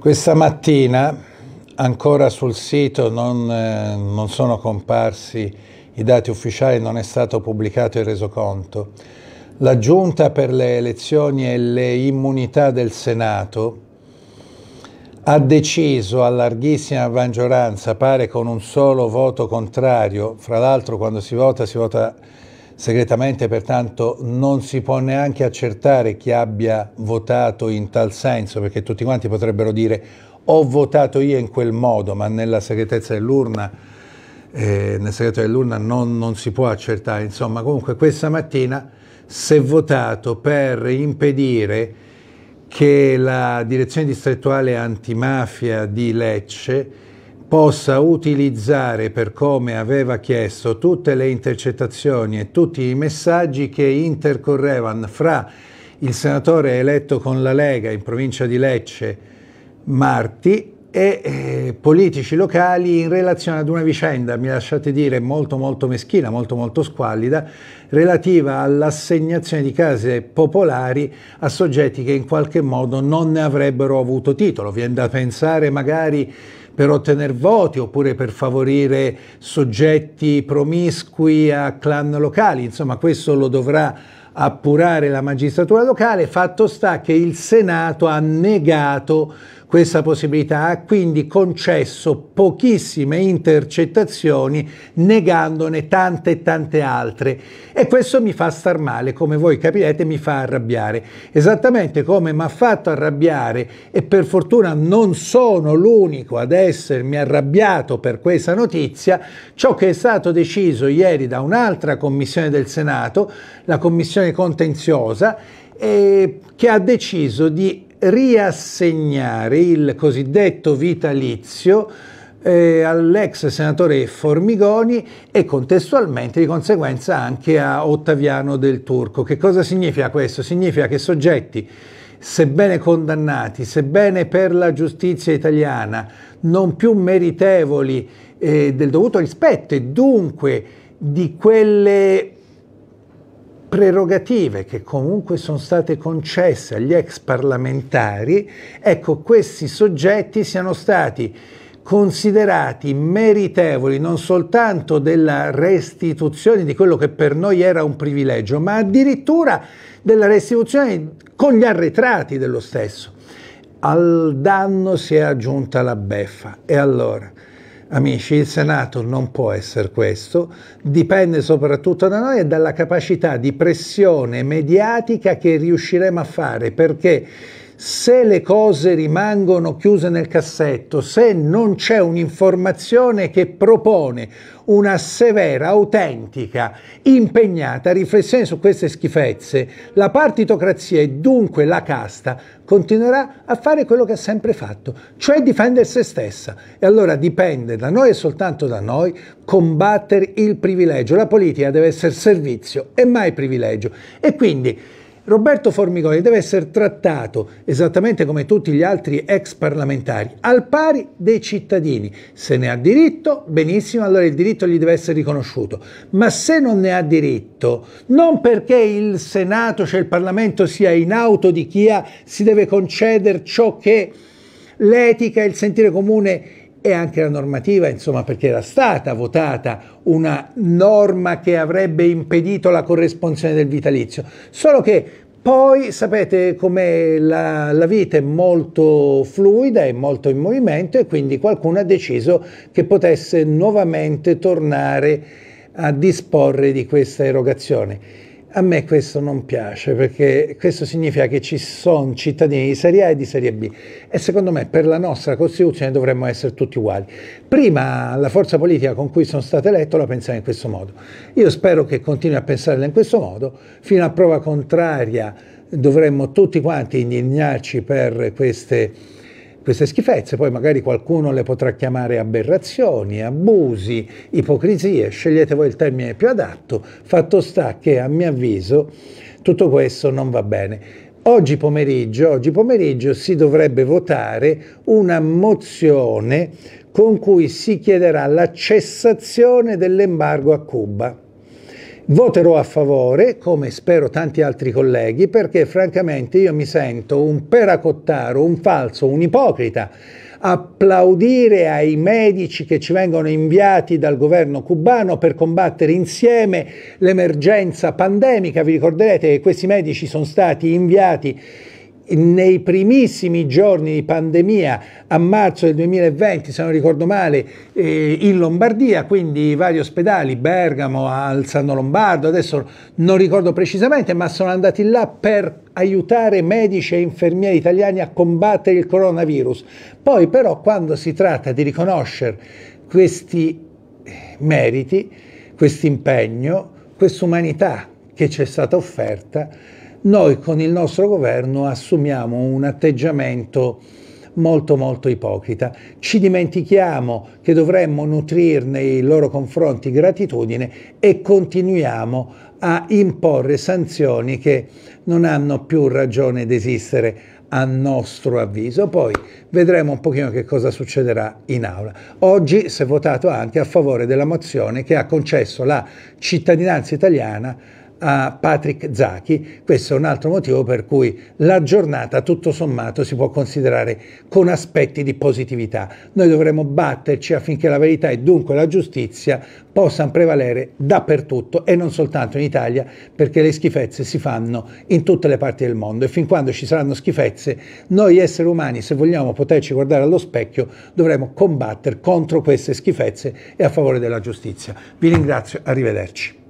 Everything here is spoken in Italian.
Questa mattina ancora sul sito non, eh, non, sono comparsi i dati ufficiali, non è stato pubblicato il resoconto. La giunta per le elezioni e le immunità del Senato ha deciso a larghissima maggioranza, pare con un solo voto contrario, fra l'altro quando si vota si vota Segretamente pertanto non si può neanche accertare chi abbia votato in tal senso, perché tutti quanti potrebbero dire ho votato io in quel modo, ma nella segretezza dell'urna, eh, nel segreto dell'urna non, non si può accertare. Insomma, comunque questa mattina si è votato per impedire che la direzione distrettuale antimafia di Lecce possa utilizzare per come aveva chiesto tutte le intercettazioni e tutti i messaggi che intercorrevano fra il senatore eletto con la Lega in provincia di Lecce Marti e eh, politici locali in relazione ad una vicenda, mi lasciate dire, molto molto meschina, molto molto squallida, relativa all'assegnazione di case popolari a soggetti che in qualche modo non ne avrebbero avuto titolo. Viene da pensare magari per ottenere voti oppure per favorire soggetti promiscui a clan locali, insomma questo lo dovrà appurare la magistratura locale, fatto sta che il Senato ha negato questa possibilità, ha quindi concesso pochissime intercettazioni negandone tante e tante altre e questo mi fa star male, come voi capirete mi fa arrabbiare, esattamente come mi ha fatto arrabbiare e per fortuna non sono l'unico ad essermi arrabbiato per questa notizia, ciò che è stato deciso ieri da un'altra commissione del Senato, la commissione contenziosa, eh, che ha deciso di riassegnare il cosiddetto vitalizio eh, all'ex senatore Formigoni e contestualmente di conseguenza anche a Ottaviano del Turco. Che cosa significa questo? Significa che soggetti sebbene condannati, sebbene per la giustizia italiana non più meritevoli eh, del dovuto rispetto e dunque di quelle prerogative che comunque sono state concesse agli ex parlamentari, ecco questi soggetti siano stati considerati meritevoli non soltanto della restituzione di quello che per noi era un privilegio, ma addirittura della restituzione con gli arretrati dello stesso. Al danno si è aggiunta la beffa. E allora? Amici, il Senato non può essere questo, dipende soprattutto da noi e dalla capacità di pressione mediatica che riusciremo a fare, perché se le cose rimangono chiuse nel cassetto, se non c'è un'informazione che propone una severa, autentica, impegnata riflessione su queste schifezze, la partitocrazia e dunque la casta continuerà a fare quello che ha sempre fatto, cioè difendere se stessa. E allora dipende da noi e soltanto da noi combattere il privilegio. La politica deve essere servizio e mai privilegio. E quindi Roberto Formigoni deve essere trattato esattamente come tutti gli altri ex parlamentari, al pari dei cittadini. Se ne ha diritto, benissimo, allora il diritto gli deve essere riconosciuto. Ma se non ne ha diritto, non perché il Senato, cioè il Parlamento, sia in auto di chi si deve concedere ciò che l'etica e il sentire comune e anche la normativa, insomma, perché era stata votata una norma che avrebbe impedito la corresponsione del vitalizio. Solo che poi sapete come la, la, vita è molto fluida, e molto in movimento e quindi qualcuno ha deciso che potesse nuovamente tornare a disporre di questa erogazione. A me questo non piace perché questo significa che ci sono cittadini di Serie A e di Serie B e secondo me per la nostra Costituzione dovremmo essere tutti uguali. Prima la forza politica con cui sono stato eletto la pensava in questo modo. Io spero che continui a pensarla in questo modo, fino a prova contraria dovremmo tutti quanti indignarci per queste queste schifezze, poi magari qualcuno le potrà chiamare aberrazioni, abusi, ipocrisie, scegliete voi il termine più adatto, fatto sta che a mio avviso tutto questo non va bene. Oggi pomeriggio, oggi pomeriggio si dovrebbe votare una mozione con cui si chiederà la cessazione dell'embargo a Cuba. Voterò a favore, come spero tanti altri colleghi, perché francamente io mi sento un peracottaro, un falso, un ipocrita. Applaudire ai medici che ci vengono inviati dal governo cubano per combattere insieme l'emergenza pandemica. Vi ricorderete che questi medici sono stati inviati nei primissimi giorni di pandemia a marzo del 2020, se non ricordo male, eh, in Lombardia, quindi vari ospedali, Bergamo, al Sanno Lombardo, adesso non ricordo precisamente, ma sono andati là per aiutare medici e infermieri italiani a combattere il coronavirus. Poi però quando si tratta di riconoscere questi eh, meriti, questo impegno, questa umanità che ci è stata offerta, noi con il nostro governo assumiamo un atteggiamento molto molto ipocrita. Ci dimentichiamo che dovremmo nutrir nei loro confronti gratitudine e continuiamo a imporre sanzioni che non hanno più ragione d'esistere a nostro avviso. Poi vedremo un pochino che cosa succederà in aula. Oggi si è votato anche a favore della mozione che ha concesso la cittadinanza italiana a Patrick Zachi, questo è un altro motivo per cui la giornata tutto sommato si può considerare con aspetti di positività. Noi dovremo batterci affinché la verità e dunque la giustizia possano prevalere dappertutto e non soltanto in Italia perché le schifezze si fanno in tutte le parti del mondo e fin quando ci saranno schifezze noi esseri umani se vogliamo poterci guardare allo specchio dovremo combattere contro queste schifezze e a favore della giustizia. Vi ringrazio, arrivederci.